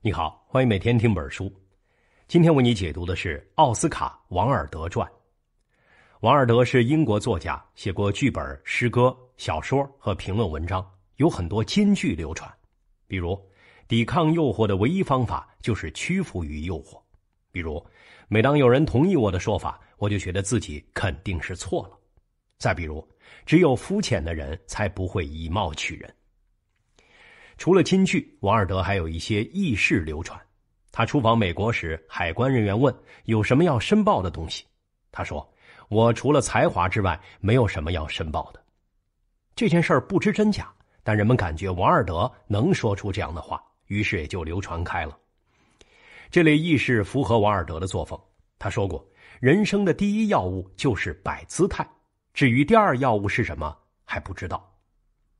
你好，欢迎每天听本书。今天为你解读的是《奥斯卡·王尔德传》。王尔德是英国作家，写过剧本、诗歌、小说和评论文章，有很多金句流传。比如，抵抗诱惑的唯一方法就是屈服于诱惑。比如，每当有人同意我的说法，我就觉得自己肯定是错了。再比如，只有肤浅的人才不会以貌取人。除了金句，王尔德还有一些轶事流传。他出访美国时，海关人员问有什么要申报的东西，他说：“我除了才华之外，没有什么要申报的。”这件事不知真假，但人们感觉王尔德能说出这样的话，于是也就流传开了。这类轶事符合王尔德的作风。他说过：“人生的第一要务就是摆姿态，至于第二要务是什么，还不知道。”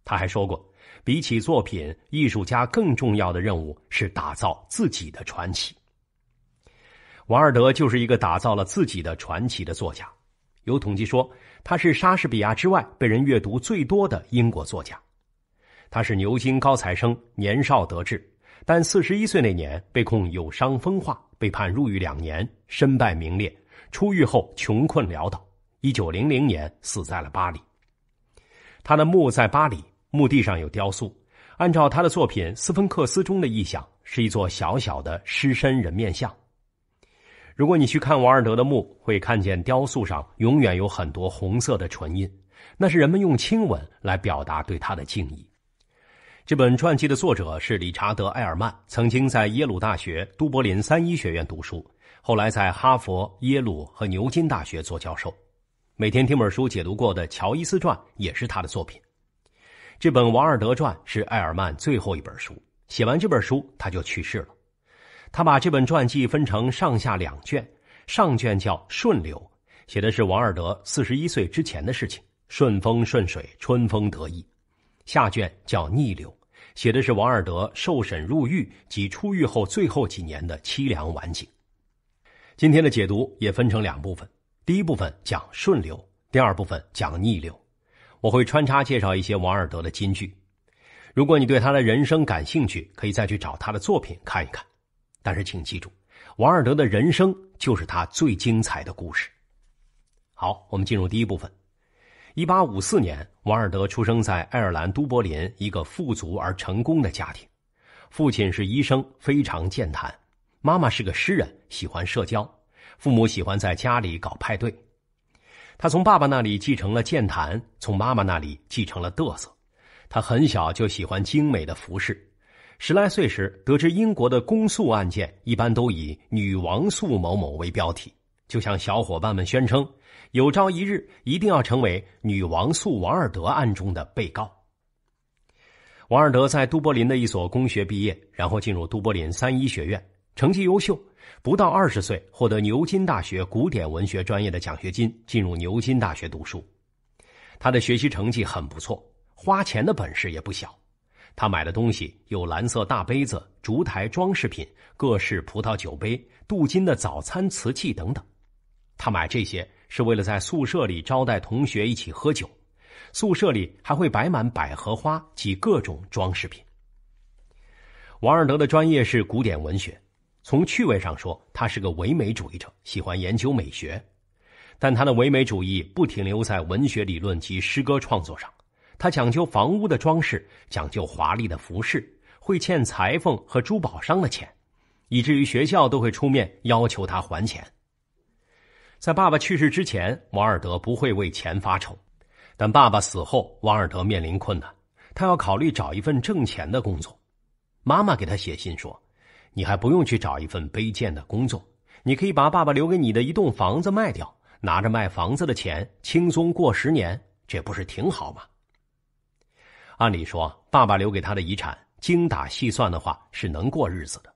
他还说过，比起作品，艺术家更重要的任务是打造自己的传奇。王尔德就是一个打造了自己的传奇的作家。有统计说，他是莎士比亚之外被人阅读最多的英国作家。他是牛津高材生，年少得志，但四十一岁那年被控有伤风化，被判入狱两年，身败名裂。出狱后穷困潦倒，一九零零年死在了巴黎。他的墓在巴黎。墓地上有雕塑，按照他的作品《斯芬克斯》中的意象，是一座小小的狮身人面像。如果你去看王尔德的墓，会看见雕塑上永远有很多红色的唇印，那是人们用亲吻来表达对他的敬意。这本传记的作者是理查德·埃尔曼，曾经在耶鲁大学、都柏林三一学院读书，后来在哈佛、耶鲁和牛津大学做教授。每天听本书解读过的《乔伊斯传》也是他的作品。这本《王尔德传》是艾尔曼最后一本书。写完这本书，他就去世了。他把这本传记分成上下两卷，上卷叫《顺流》，写的是王尔德四十一岁之前的事情，顺风顺水，春风得意；下卷叫《逆流》，写的是王尔德受审、入狱及出狱后最后几年的凄凉晚景。今天的解读也分成两部分：第一部分讲顺流，第二部分讲逆流。我会穿插介绍一些王尔德的金句。如果你对他的人生感兴趣，可以再去找他的作品看一看。但是请记住，王尔德的人生就是他最精彩的故事。好，我们进入第一部分。一八五四年，王尔德出生在爱尔兰都柏林一个富足而成功的家庭。父亲是医生，非常健谈；妈妈是个诗人，喜欢社交。父母喜欢在家里搞派对。他从爸爸那里继承了健谈，从妈妈那里继承了得瑟。他很小就喜欢精美的服饰。十来岁时，得知英国的公诉案件一般都以“女王诉某某”为标题，就向小伙伴们宣称，有朝一日一定要成为“女王诉王尔德”案中的被告。王尔德在都柏林的一所公学毕业，然后进入都柏林三一学院，成绩优秀。不到二十岁，获得牛津大学古典文学专业的奖学金，进入牛津大学读书。他的学习成绩很不错，花钱的本事也不小。他买的东西有蓝色大杯子、烛台、装饰品、各式葡萄酒杯、镀金的早餐瓷器等等。他买这些是为了在宿舍里招待同学一起喝酒。宿舍里还会摆满百合花及各种装饰品。王尔德的专业是古典文学。从趣味上说，他是个唯美主义者，喜欢研究美学，但他的唯美主义不停留在文学理论及诗歌创作上。他讲究房屋的装饰，讲究华丽的服饰，会欠裁缝和珠宝商的钱，以至于学校都会出面要求他还钱。在爸爸去世之前，王尔德不会为钱发愁，但爸爸死后，王尔德面临困难，他要考虑找一份挣钱的工作。妈妈给他写信说。你还不用去找一份卑贱的工作，你可以把爸爸留给你的一栋房子卖掉，拿着卖房子的钱轻松过十年，这不是挺好吗？按理说，爸爸留给他的遗产，精打细算的话是能过日子的，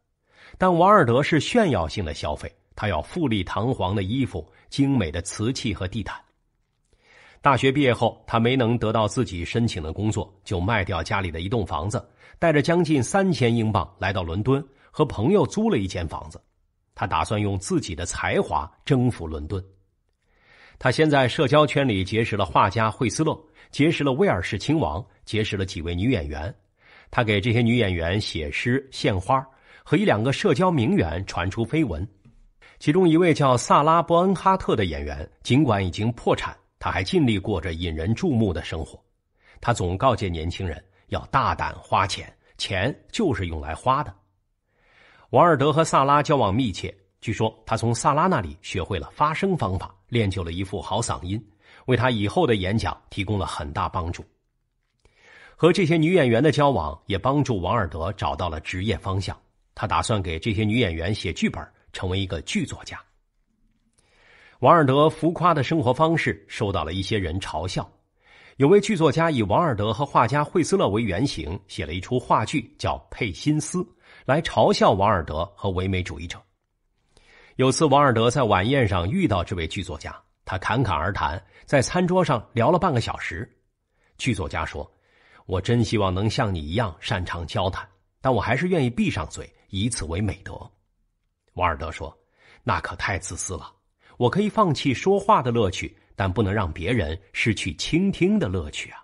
但王尔德是炫耀性的消费，他要富丽堂皇的衣服、精美的瓷器和地毯。大学毕业后，他没能得到自己申请的工作，就卖掉家里的一栋房子，带着将近三千英镑来到伦敦。和朋友租了一间房子，他打算用自己的才华征服伦敦。他先在社交圈里结识了画家惠斯勒，结识了威尔士亲王，结识了几位女演员。他给这些女演员写诗、献花，和一两个社交名媛传出绯闻。其中一位叫萨拉·伯恩哈特的演员，尽管已经破产，他还尽力过着引人注目的生活。他总告诫年轻人要大胆花钱，钱就是用来花的。王尔德和萨拉交往密切，据说他从萨拉那里学会了发声方法，练就了一副好嗓音，为他以后的演讲提供了很大帮助。和这些女演员的交往也帮助王尔德找到了职业方向，他打算给这些女演员写剧本，成为一个剧作家。王尔德浮夸的生活方式受到了一些人嘲笑。有位剧作家以王尔德和画家惠斯勒为原型，写了一出话剧，叫《佩辛斯》，来嘲笑王尔德和唯美主义者。有次，王尔德在晚宴上遇到这位剧作家，他侃侃而谈，在餐桌上聊了半个小时。剧作家说：“我真希望能像你一样擅长交谈，但我还是愿意闭上嘴，以此为美德。”王尔德说：“那可太自私了，我可以放弃说话的乐趣。”但不能让别人失去倾听的乐趣啊！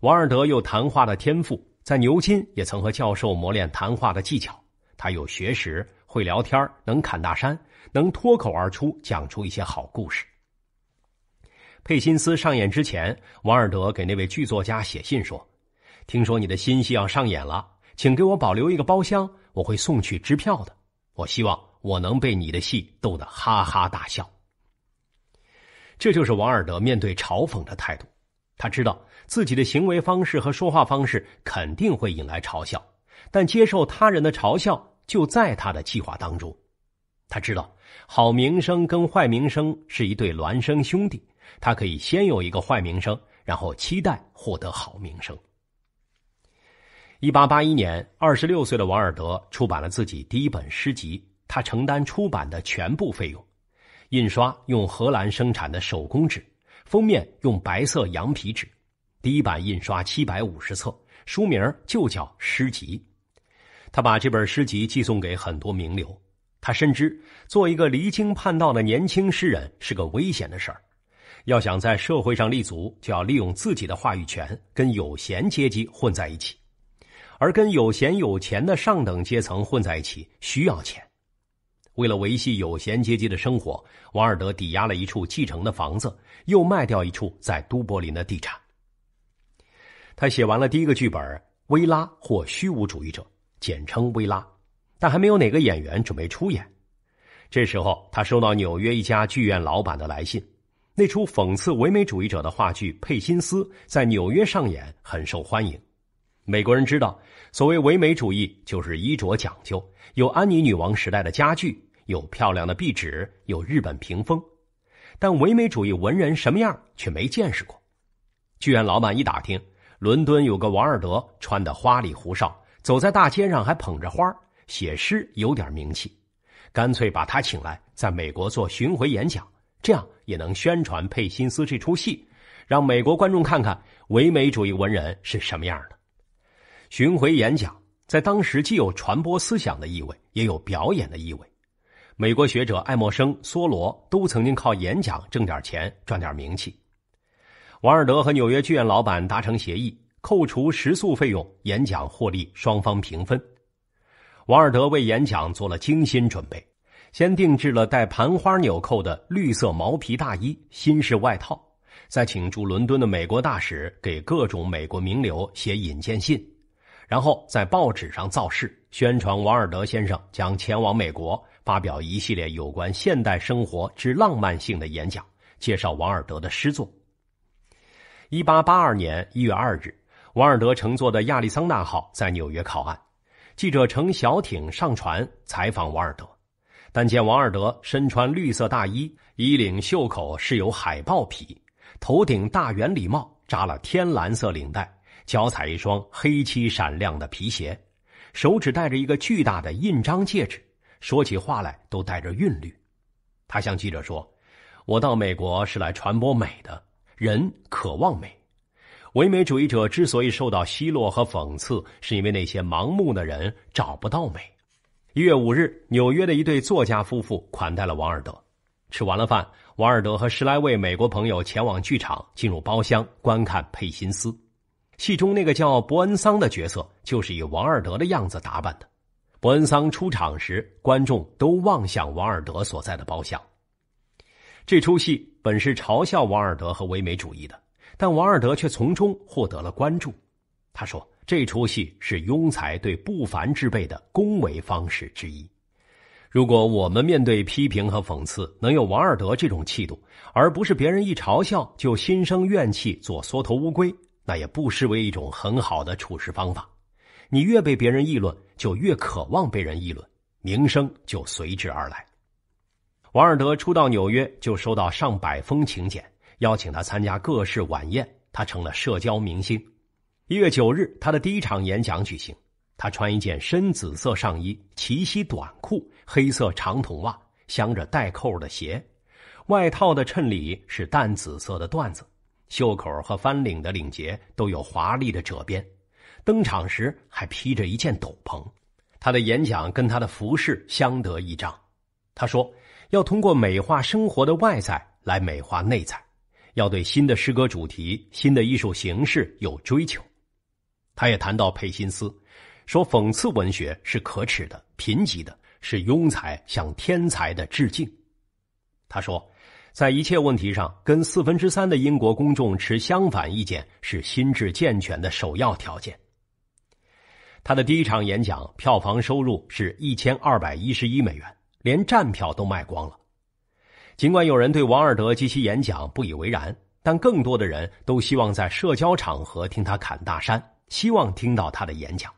王尔德有谈话的天赋，在牛津也曾和教授磨练谈话的技巧。他有学识，会聊天，能侃大山，能脱口而出讲出一些好故事。佩辛斯上演之前，王尔德给那位剧作家写信说：“听说你的新戏要上演了，请给我保留一个包厢，我会送去支票的。我希望我能被你的戏逗得哈哈大笑。”这就是王尔德面对嘲讽的态度。他知道自己的行为方式和说话方式肯定会引来嘲笑，但接受他人的嘲笑就在他的计划当中。他知道好名声跟坏名声是一对孪生兄弟，他可以先有一个坏名声，然后期待获得好名声。一八八一年，二十六岁的王尔德出版了自己第一本诗集，他承担出版的全部费用。印刷用荷兰生产的手工纸，封面用白色羊皮纸。第一版印刷七百五十册，书名就叫《诗集》。他把这本诗集寄送给很多名流。他深知做一个离经叛道的年轻诗人是个危险的事儿。要想在社会上立足，就要利用自己的话语权，跟有闲阶级混在一起；而跟有闲有钱的上等阶层混在一起，需要钱。为了维系有闲阶级的生活，王尔德抵押了一处继承的房子，又卖掉一处在都柏林的地产。他写完了第一个剧本《薇拉》或《虚无主义者》，简称《薇拉》，但还没有哪个演员准备出演。这时候，他收到纽约一家剧院老板的来信，那出讽刺唯美主义者的话剧《佩辛斯》在纽约上演很受欢迎。美国人知道，所谓唯美主义就是衣着讲究，有安妮女王时代的家具。有漂亮的壁纸，有日本屏风，但唯美主义文人什么样却没见识过。剧院老板一打听，伦敦有个王尔德，穿得花里胡哨，走在大街上还捧着花，写诗有点名气。干脆把他请来，在美国做巡回演讲，这样也能宣传《佩辛斯》这出戏，让美国观众看看唯美主义文人是什么样的。巡回演讲在当时既有传播思想的意味，也有表演的意味。美国学者爱默生、梭罗都曾经靠演讲挣点钱、赚点名气。王尔德和纽约剧院老板达成协议，扣除食宿费用，演讲获利双方平分。王尔德为演讲做了精心准备，先定制了带盘花纽扣的绿色毛皮大衣、新式外套，再请驻伦敦的美国大使给各种美国名流写引荐信，然后在报纸上造势宣传王尔德先生将前往美国。发表一系列有关现代生活之浪漫性的演讲，介绍王尔德的诗作。一八八二年一月二日，王尔德乘坐的亚利桑那号在纽约靠岸，记者乘小艇上船采访王尔德，但见王尔德身穿绿色大衣，衣领袖口是有海豹皮，头顶大圆礼帽，扎了天蓝色领带，脚踩一双黑漆闪亮的皮鞋，手指戴着一个巨大的印章戒指。说起话来都带着韵律，他向记者说：“我到美国是来传播美的，人渴望美。唯美主义者之所以受到奚落和讽刺，是因为那些盲目的人找不到美。”一月五日，纽约的一对作家夫妇款待了王尔德。吃完了饭，王尔德和十来位美国朋友前往剧场，进入包厢观看佩辛斯。戏中那个叫伯恩桑的角色，就是以王尔德的样子打扮的。伯恩桑出场时，观众都望向王尔德所在的包厢。这出戏本是嘲笑王尔德和唯美主义的，但王尔德却从中获得了关注。他说：“这出戏是庸才对不凡之辈的恭维方式之一。如果我们面对批评和讽刺，能有王尔德这种气度，而不是别人一嘲笑就心生怨气、做缩头乌龟，那也不失为一种很好的处事方法。你越被别人议论，就越渴望被人议论，名声就随之而来。王尔德初到纽约就收到上百封请柬，邀请他参加各式晚宴，他成了社交明星。一月九日，他的第一场演讲举行。他穿一件深紫色上衣、齐膝短裤、黑色长筒袜，镶着带扣的鞋，外套的衬里是淡紫色的缎子，袖口和翻领的领结都有华丽的褶边。登场时还披着一件斗篷，他的演讲跟他的服饰相得益彰。他说：“要通过美化生活的外在来美化内在，要对新的诗歌主题、新的艺术形式有追求。”他也谈到佩辛斯，说：“讽刺文学是可耻的、贫瘠的，是庸才向天才的致敬。”他说：“在一切问题上跟四分之三的英国公众持相反意见是心智健全的首要条件。”他的第一场演讲票房收入是一千二百一十一美元，连站票都卖光了。尽管有人对王尔德及其演讲不以为然，但更多的人都希望在社交场合听他侃大山，希望听到他的演讲。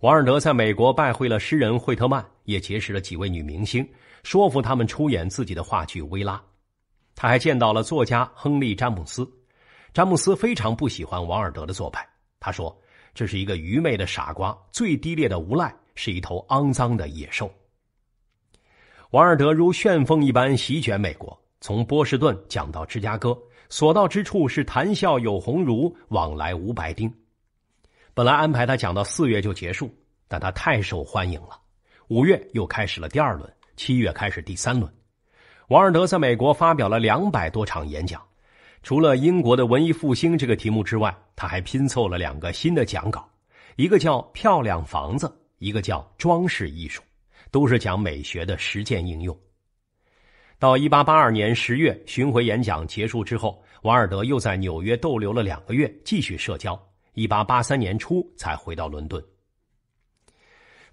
王尔德在美国拜会了诗人惠特曼，也结识了几位女明星，说服他们出演自己的话剧《薇拉》。他还见到了作家亨利·詹姆斯，詹姆斯非常不喜欢王尔德的做派，他说。这是一个愚昧的傻瓜，最低劣的无赖是一头肮脏的野兽。王尔德如旋风一般席卷美国，从波士顿讲到芝加哥，所到之处是谈笑有鸿儒，往来无白丁。本来安排他讲到四月就结束，但他太受欢迎了，五月又开始了第二轮，七月开始第三轮。王尔德在美国发表了两百多场演讲。除了英国的文艺复兴这个题目之外，他还拼凑了两个新的讲稿，一个叫“漂亮房子”，一个叫“装饰艺术”，都是讲美学的实践应用。到一八八二年十月巡回演讲结束之后，王尔德又在纽约逗留了两个月，继续社交。一八八三年初才回到伦敦。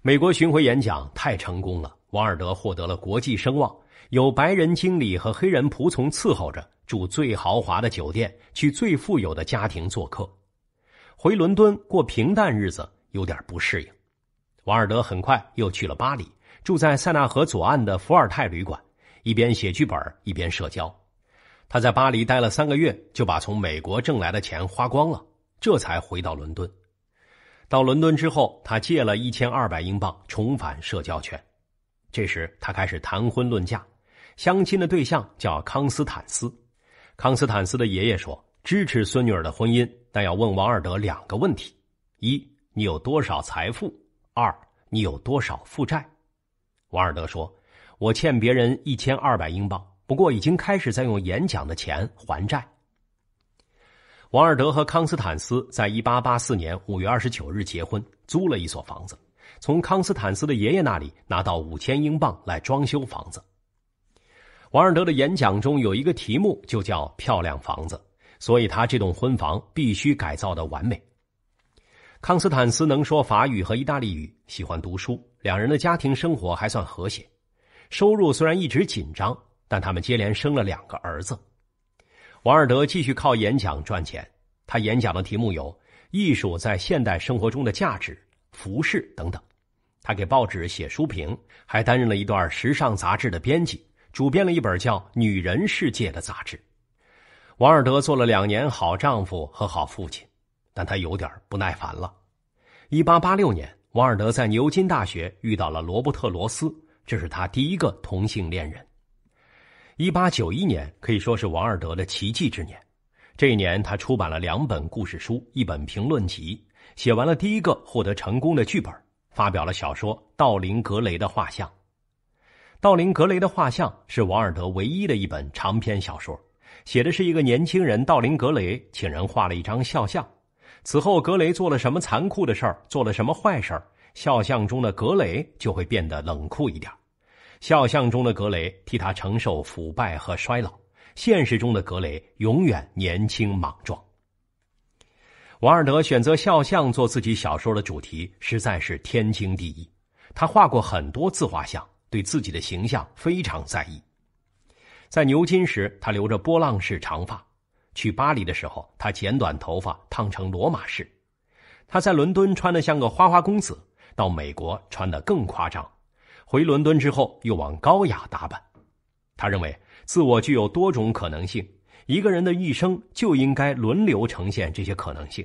美国巡回演讲太成功了，王尔德获得了国际声望。有白人经理和黑人仆从伺候着，住最豪华的酒店，去最富有的家庭做客。回伦敦过平淡日子有点不适应。王尔德很快又去了巴黎，住在塞纳河左岸的伏尔泰旅馆，一边写剧本一边社交。他在巴黎待了三个月，就把从美国挣来的钱花光了，这才回到伦敦。到伦敦之后，他借了一千二百英镑，重返社交圈。这时他开始谈婚论嫁。相亲的对象叫康斯坦斯，康斯坦斯的爷爷说支持孙女儿的婚姻，但要问王尔德两个问题：一，你有多少财富？二，你有多少负债？王尔德说：“我欠别人一千二百英镑，不过已经开始在用演讲的钱还债。”王尔德和康斯坦斯在一八八四年五月二十九日结婚，租了一所房子，从康斯坦斯的爷爷那里拿到五千英镑来装修房子。王尔德的演讲中有一个题目就叫“漂亮房子”，所以他这栋婚房必须改造的完美。康斯坦斯能说法语和意大利语，喜欢读书。两人的家庭生活还算和谐，收入虽然一直紧张，但他们接连生了两个儿子。王尔德继续靠演讲赚钱，他演讲的题目有艺术在现代生活中的价值、服饰等等。他给报纸写书评，还担任了一段时尚杂志的编辑。主编了一本叫《女人世界》的杂志，王尔德做了两年好丈夫和好父亲，但他有点不耐烦了。一八八六年，王尔德在牛津大学遇到了罗伯特·罗斯，这是他第一个同性恋人。一八九一年可以说是王尔德的奇迹之年，这一年他出版了两本故事书，一本评论集，写完了第一个获得成功的剧本，发表了小说《道林·格雷的画像》。《道林·格雷的画像》是王尔德唯一的一本长篇小说，写的是一个年轻人道林·格雷请人画了一张肖像。此后，格雷做了什么残酷的事儿，做了什么坏事儿，肖像中的格雷就会变得冷酷一点。肖像中的格雷替他承受腐败和衰老，现实中的格雷永远年轻莽撞。王尔德选择肖像做自己小说的主题，实在是天经地义。他画过很多自画像。对自己的形象非常在意。在牛津时，他留着波浪式长发；去巴黎的时候，他剪短头发，烫成罗马式。他在伦敦穿的像个花花公子，到美国穿的更夸张。回伦敦之后，又往高雅打扮。他认为自我具有多种可能性，一个人的一生就应该轮流呈现这些可能性。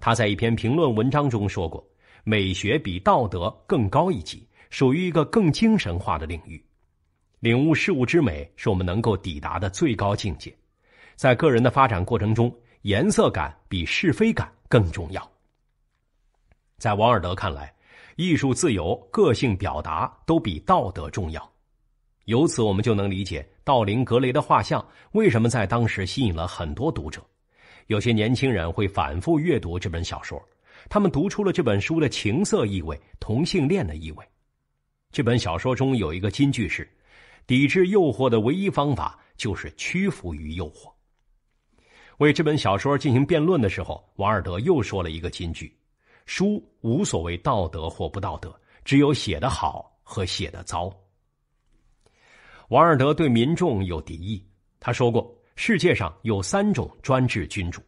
他在一篇评论文章中说过：“美学比道德更高一级。”属于一个更精神化的领域，领悟事物之美是我们能够抵达的最高境界。在个人的发展过程中，颜色感比是非感更重要。在王尔德看来，艺术自由、个性表达都比道德重要。由此，我们就能理解《道林·格雷的画像》为什么在当时吸引了很多读者。有些年轻人会反复阅读这本小说，他们读出了这本书的情色意味、同性恋的意味。这本小说中有一个金句是：“抵制诱惑的唯一方法就是屈服于诱惑。”为这本小说进行辩论的时候，王尔德又说了一个金句：“书无所谓道德或不道德，只有写的好和写的糟。”王尔德对民众有敌意，他说过：“世界上有三种专制君主，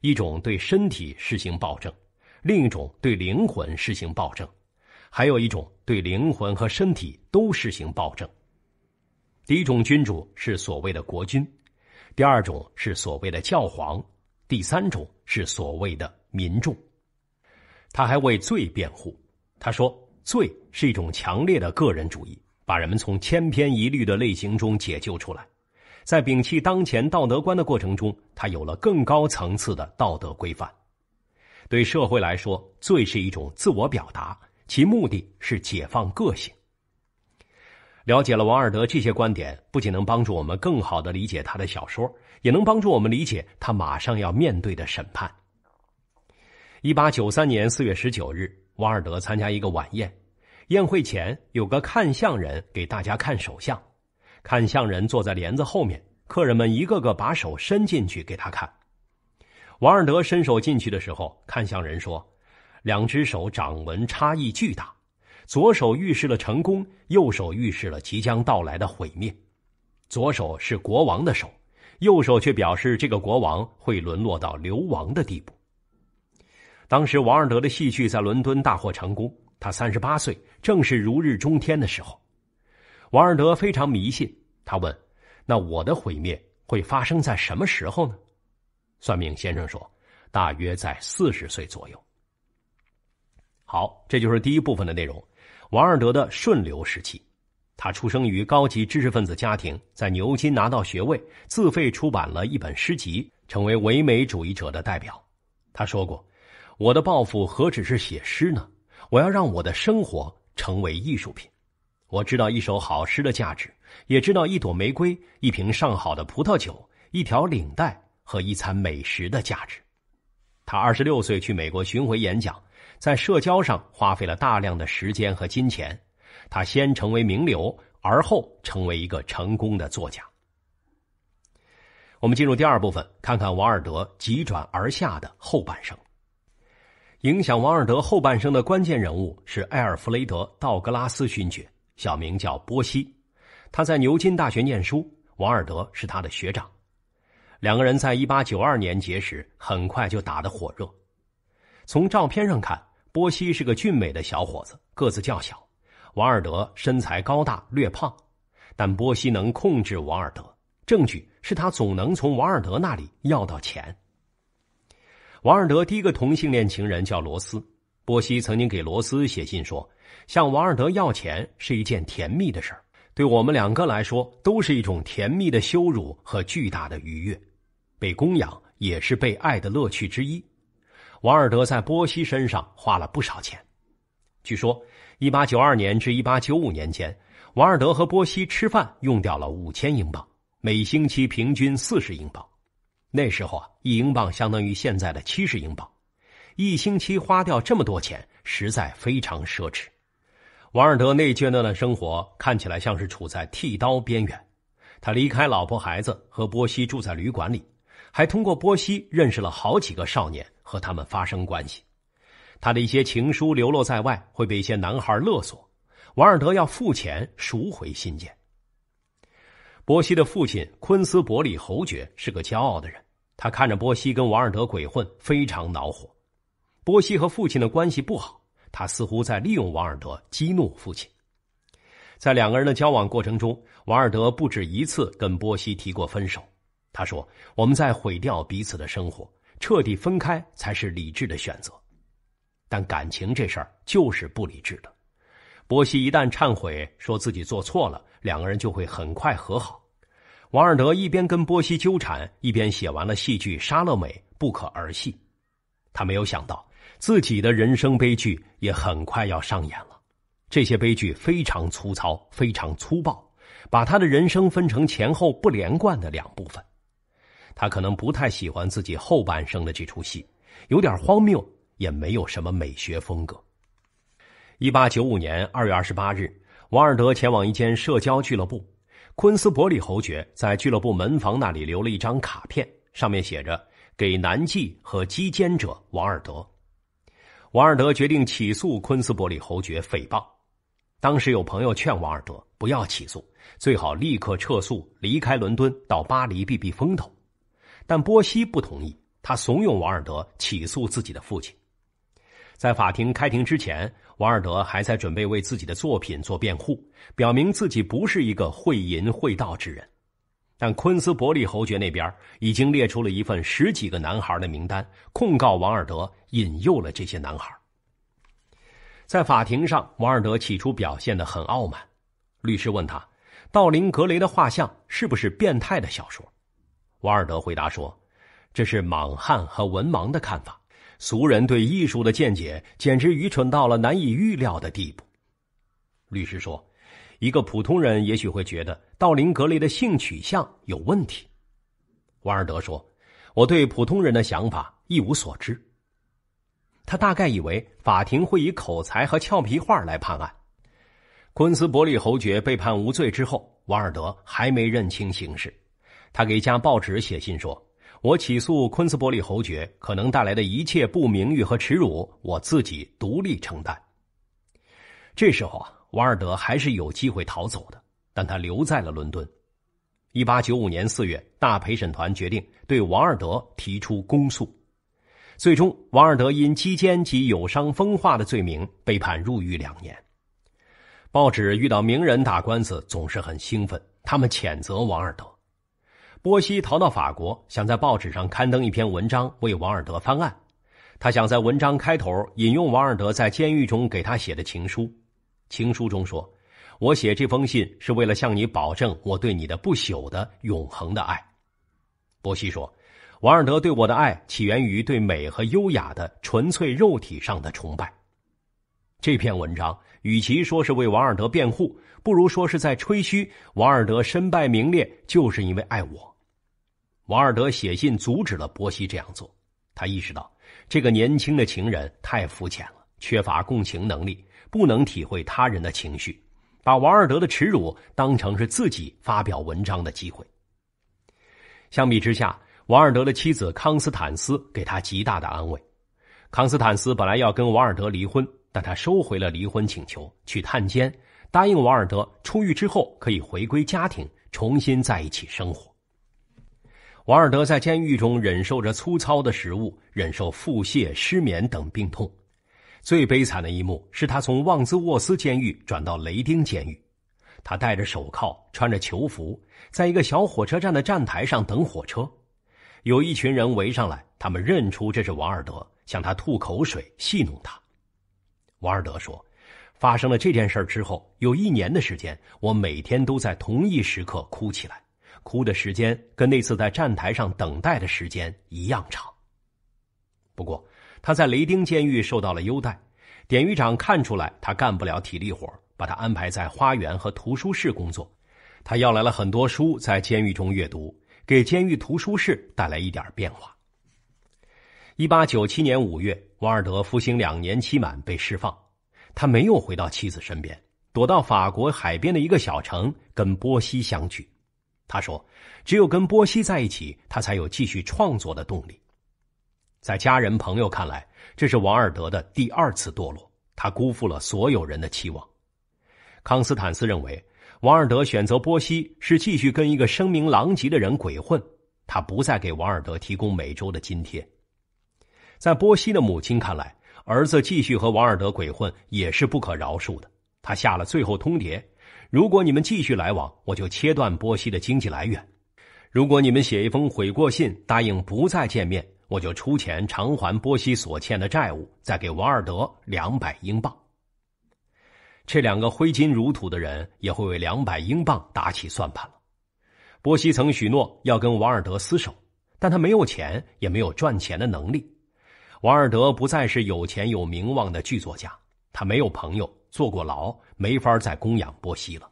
一种对身体施行暴政，另一种对灵魂施行暴政。”还有一种对灵魂和身体都实行暴政。第一种君主是所谓的国君，第二种是所谓的教皇，第三种是所谓的民众。他还为罪辩护，他说：“罪是一种强烈的个人主义，把人们从千篇一律的类型中解救出来。在摒弃当前道德观的过程中，他有了更高层次的道德规范。对社会来说，罪是一种自我表达。”其目的是解放个性。了解了王尔德这些观点，不仅能帮助我们更好的理解他的小说，也能帮助我们理解他马上要面对的审判。一八九三年四月十九日，王尔德参加一个晚宴，宴会前有个看相人给大家看手相。看相人坐在帘子后面，客人们一个个把手伸进去给他看。王尔德伸手进去的时候，看相人说。两只手掌纹差异巨大，左手预示了成功，右手预示了即将到来的毁灭。左手是国王的手，右手却表示这个国王会沦落到流亡的地步。当时王尔德的戏剧在伦敦大获成功，他三十八岁，正是如日中天的时候。王尔德非常迷信，他问：“那我的毁灭会发生在什么时候呢？”算命先生说：“大约在四十岁左右。”好，这就是第一部分的内容。王尔德的顺流时期，他出生于高级知识分子家庭，在牛津拿到学位，自费出版了一本诗集，成为唯美主义者的代表。他说过：“我的抱负何止是写诗呢？我要让我的生活成为艺术品。”我知道一首好诗的价值，也知道一朵玫瑰、一瓶上好的葡萄酒、一条领带和一餐美食的价值。他二十六岁去美国巡回演讲。在社交上花费了大量的时间和金钱，他先成为名流，而后成为一个成功的作家。我们进入第二部分，看看王尔德急转而下的后半生。影响王尔德后半生的关键人物是埃尔弗雷德·道格拉斯勋爵，小名叫波西，他在牛津大学念书，王尔德是他的学长，两个人在一八九二年结识，很快就打得火热。从照片上看。波西是个俊美的小伙子，个子较小；王尔德身材高大，略胖。但波西能控制王尔德，证据是他总能从王尔德那里要到钱。王尔德第一个同性恋情人叫罗斯，波西曾经给罗斯写信说：“向王尔德要钱是一件甜蜜的事对我们两个来说都是一种甜蜜的羞辱和巨大的愉悦。被供养也是被爱的乐趣之一。”瓦尔德在波西身上花了不少钱。据说，1892年至1895年间，瓦尔德和波西吃饭用掉了五千英镑，每星期平均四十英镑。那时候啊，一英镑相当于现在的七十英镑，一星期花掉这么多钱，实在非常奢侈。瓦尔德那阶段的生活看起来像是处在剃刀边缘。他离开老婆孩子，和波西住在旅馆里。还通过波西认识了好几个少年，和他们发生关系。他的一些情书流落在外，会被一些男孩勒索，王尔德要付钱赎回信件。波西的父亲昆斯伯里侯爵是个骄傲的人，他看着波西跟王尔德鬼混，非常恼火。波西和父亲的关系不好，他似乎在利用王尔德激怒父亲。在两个人的交往过程中，王尔德不止一次跟波西提过分手。他说：“我们在毁掉彼此的生活，彻底分开才是理智的选择。但感情这事儿就是不理智的。波西一旦忏悔，说自己做错了，两个人就会很快和好。王尔德一边跟波西纠缠，一边写完了戏剧《莎乐美》，不可儿戏。他没有想到自己的人生悲剧也很快要上演了。这些悲剧非常粗糙，非常粗暴，把他的人生分成前后不连贯的两部分。”他可能不太喜欢自己后半生的这出戏，有点荒谬，也没有什么美学风格。一八九五年二月二十八日，王尔德前往一间社交俱乐部，昆斯伯里侯爵在俱乐部门房那里留了一张卡片，上面写着“给男妓和鸡奸者王尔德”。王尔德决定起诉昆斯伯里侯爵诽谤。当时有朋友劝王尔德不要起诉，最好立刻撤诉，离开伦敦到巴黎避避风头。但波西不同意，他怂恿王尔德起诉自己的父亲。在法庭开庭之前，王尔德还在准备为自己的作品做辩护，表明自己不是一个会淫会盗之人。但昆斯伯利侯爵那边已经列出了一份十几个男孩的名单，控告王尔德引诱了这些男孩。在法庭上，王尔德起初表现的很傲慢。律师问他：“道林·格雷的画像是不是变态的小说？”瓦尔德回答说：“这是莽汉和文盲的看法。俗人对艺术的见解简直愚蠢到了难以预料的地步。”律师说：“一个普通人也许会觉得道林·格雷的性取向有问题。”瓦尔德说：“我对普通人的想法一无所知。”他大概以为法庭会以口才和俏皮话来判案。昆斯伯利侯爵被判无罪之后，瓦尔德还没认清形势。他给一家报纸写信说：“我起诉昆斯伯里侯爵可能带来的一切不名誉和耻辱，我自己独立承担。”这时候啊，王尔德还是有机会逃走的，但他留在了伦敦。一八九五年四月，大陪审团决定对王尔德提出公诉，最终王尔德因间奸及有伤风化的罪名被判入狱两年。报纸遇到名人打官司总是很兴奋，他们谴责王尔德。波西逃到法国，想在报纸上刊登一篇文章为王尔德翻案。他想在文章开头引用王尔德在监狱中给他写的情书。情书中说：“我写这封信是为了向你保证我对你的不朽的、永恒的爱。”波西说：“王尔德对我的爱起源于对美和优雅的纯粹肉体上的崇拜。”这篇文章与其说是为王尔德辩护，不如说是在吹嘘王尔德身败名裂就是因为爱我。王尔德写信阻止了波西这样做。他意识到这个年轻的情人太肤浅了，缺乏共情能力，不能体会他人的情绪，把王尔德的耻辱当成是自己发表文章的机会。相比之下，王尔德的妻子康斯坦斯给他极大的安慰。康斯坦斯本来要跟王尔德离婚，但他收回了离婚请求，去探监，答应王尔德出狱之后可以回归家庭，重新在一起生活。王尔德在监狱中忍受着粗糙的食物，忍受腹泻、失眠等病痛。最悲惨的一幕是他从旺兹沃斯监狱转到雷丁监狱。他戴着手铐，穿着囚服，在一个小火车站的站台上等火车。有一群人围上来，他们认出这是王尔德，向他吐口水，戏弄他。王尔德说：“发生了这件事之后，有一年的时间，我每天都在同一时刻哭起来。”哭的时间跟那次在站台上等待的时间一样长。不过他在雷丁监狱受到了优待，典狱长看出来他干不了体力活把他安排在花园和图书室工作。他要来了很多书，在监狱中阅读，给监狱图书室带来一点变化。一八九七年五月，王尔德服刑两年期满被释放，他没有回到妻子身边，躲到法国海边的一个小城，跟波西相聚。他说：“只有跟波西在一起，他才有继续创作的动力。”在家人朋友看来，这是王尔德的第二次堕落，他辜负了所有人的期望。康斯坦斯认为，王尔德选择波西是继续跟一个声名狼藉的人鬼混。他不再给王尔德提供每周的津贴。在波西的母亲看来，儿子继续和王尔德鬼混也是不可饶恕的。他下了最后通牒。如果你们继续来往，我就切断波西的经济来源；如果你们写一封悔过信，答应不再见面，我就出钱偿还波西所欠的债务，再给王尔德两百英镑。这两个挥金如土的人也会为两百英镑打起算盘了。波西曾许诺要跟王尔德厮守，但他没有钱，也没有赚钱的能力。王尔德不再是有钱有名望的剧作家，他没有朋友。坐过牢，没法再供养波西了。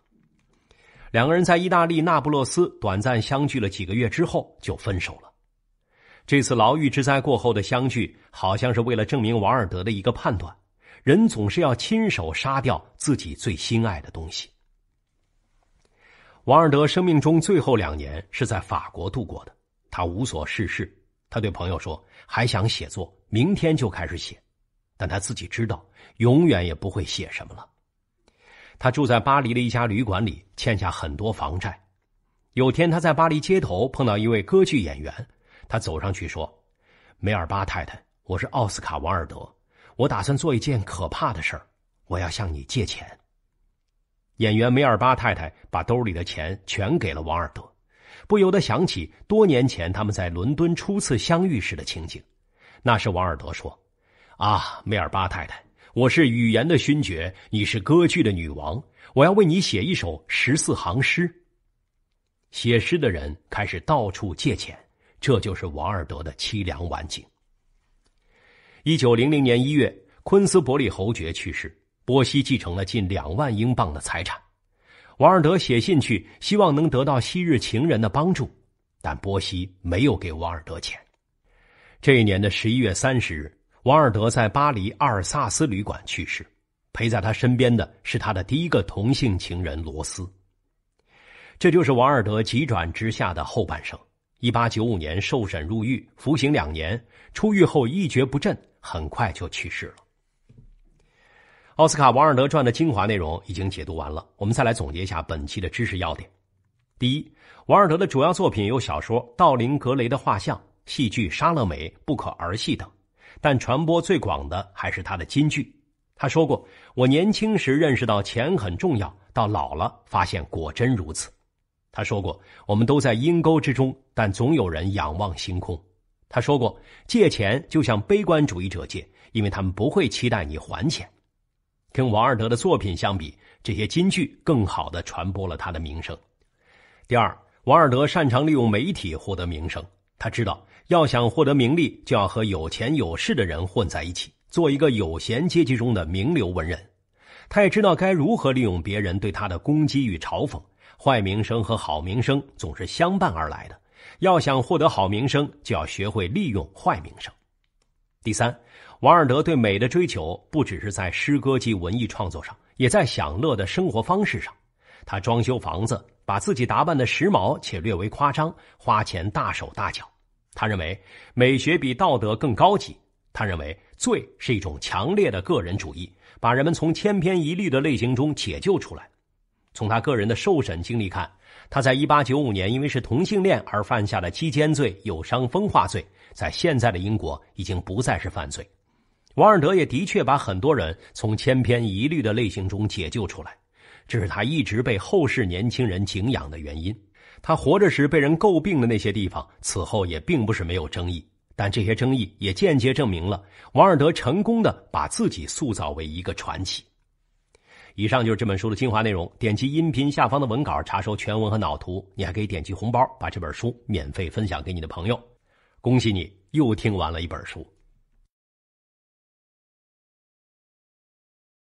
两个人在意大利那不勒斯短暂相聚了几个月之后就分手了。这次牢狱之灾过后的相聚，好像是为了证明王尔德的一个判断：人总是要亲手杀掉自己最心爱的东西。王尔德生命中最后两年是在法国度过的，他无所事事。他对朋友说：“还想写作，明天就开始写。”但他自己知道，永远也不会写什么了。他住在巴黎的一家旅馆里，欠下很多房债。有天，他在巴黎街头碰到一位歌剧演员，他走上去说：“梅尔巴太太，我是奥斯卡·王尔德，我打算做一件可怕的事儿，我要向你借钱。”演员梅尔巴太太把兜里的钱全给了王尔德，不由得想起多年前他们在伦敦初次相遇时的情景。那时，王尔德说。啊，梅尔巴太太，我是语言的勋爵，你是歌剧的女王，我要为你写一首十四行诗。写诗的人开始到处借钱，这就是王尔德的凄凉晚景。一九零零年一月，昆斯伯利侯爵去世，波西继承了近两万英镑的财产。王尔德写信去，希望能得到昔日情人的帮助，但波西没有给王尔德钱。这一年的十一月三十日。王尔德在巴黎阿尔萨斯旅馆去世，陪在他身边的是他的第一个同性情人罗斯。这就是王尔德急转直下的后半生。一八九五年受审入狱，服刑两年，出狱后一蹶不振，很快就去世了。奥斯卡·王尔德传的精华内容已经解读完了，我们再来总结一下本期的知识要点。第一，王尔德的主要作品有小说《道林·格雷的画像》、戏剧《莎乐美》、《不可儿戏》等。但传播最广的还是他的金句。他说过：“我年轻时认识到钱很重要，到老了发现果真如此。”他说过：“我们都在阴沟之中，但总有人仰望星空。”他说过：“借钱就像悲观主义者借，因为他们不会期待你还钱。”跟王尔德的作品相比，这些金句更好的传播了他的名声。第二，王尔德擅长利用媒体获得名声，他知道。要想获得名利，就要和有钱有势的人混在一起，做一个有闲阶级中的名流文人。他也知道该如何利用别人对他的攻击与嘲讽。坏名声和好名声总是相伴而来的。要想获得好名声，就要学会利用坏名声。第三，王尔德对美的追求不只是在诗歌及文艺创作上，也在享乐的生活方式上。他装修房子，把自己打扮的时髦且略为夸张，花钱大手大脚。他认为美学比道德更高级。他认为罪是一种强烈的个人主义，把人们从千篇一律的类型中解救出来。从他个人的受审经历看，他在一八九五年因为是同性恋而犯下的期奸罪、有伤风化罪，在现在的英国已经不再是犯罪。王尔德也的确把很多人从千篇一律的类型中解救出来，这是他一直被后世年轻人敬仰的原因。他活着时被人诟病的那些地方，此后也并不是没有争议，但这些争议也间接证明了王尔德成功的把自己塑造为一个传奇。以上就是这本书的精华内容，点击音频下方的文稿查收全文和脑图。你还可以点击红包，把这本书免费分享给你的朋友。恭喜你又听完了一本书。